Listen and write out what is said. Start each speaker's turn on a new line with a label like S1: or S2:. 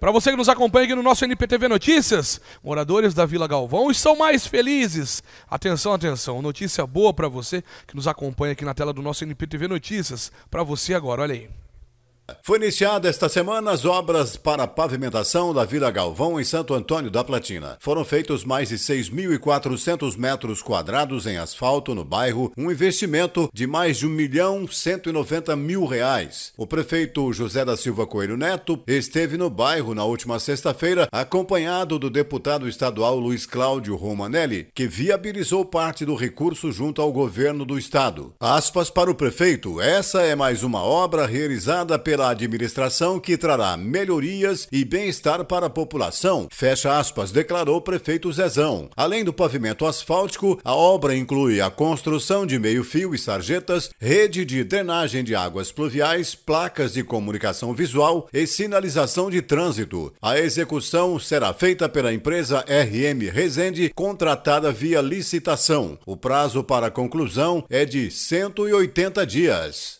S1: Para você que nos acompanha aqui no nosso NPTV Notícias, moradores da Vila Galvão estão mais felizes. Atenção, atenção, notícia boa para você que nos acompanha aqui na tela do nosso NPTV Notícias. Para você agora, olha aí.
S2: Foi iniciada esta semana
S1: as obras para
S2: pavimentação da Vila Galvão em Santo Antônio da Platina. Foram feitos mais de 6.400 metros quadrados em asfalto no bairro, um investimento de mais de 1 milhão 190 mil reais. O prefeito José da Silva Coelho Neto esteve no bairro na última sexta-feira, acompanhado do deputado estadual Luiz Cláudio Romanelli, que viabilizou parte do recurso junto ao governo do estado. Aspas para o prefeito, essa é mais uma obra realizada pela pela administração que trará melhorias e bem-estar para a população, fecha aspas, declarou o prefeito Zezão. Além do pavimento asfáltico, a obra inclui a construção de meio-fio e sarjetas, rede de drenagem de águas pluviais, placas de comunicação visual e sinalização de trânsito. A execução será feita pela empresa RM Resende, contratada via licitação. O prazo para conclusão é de 180 dias.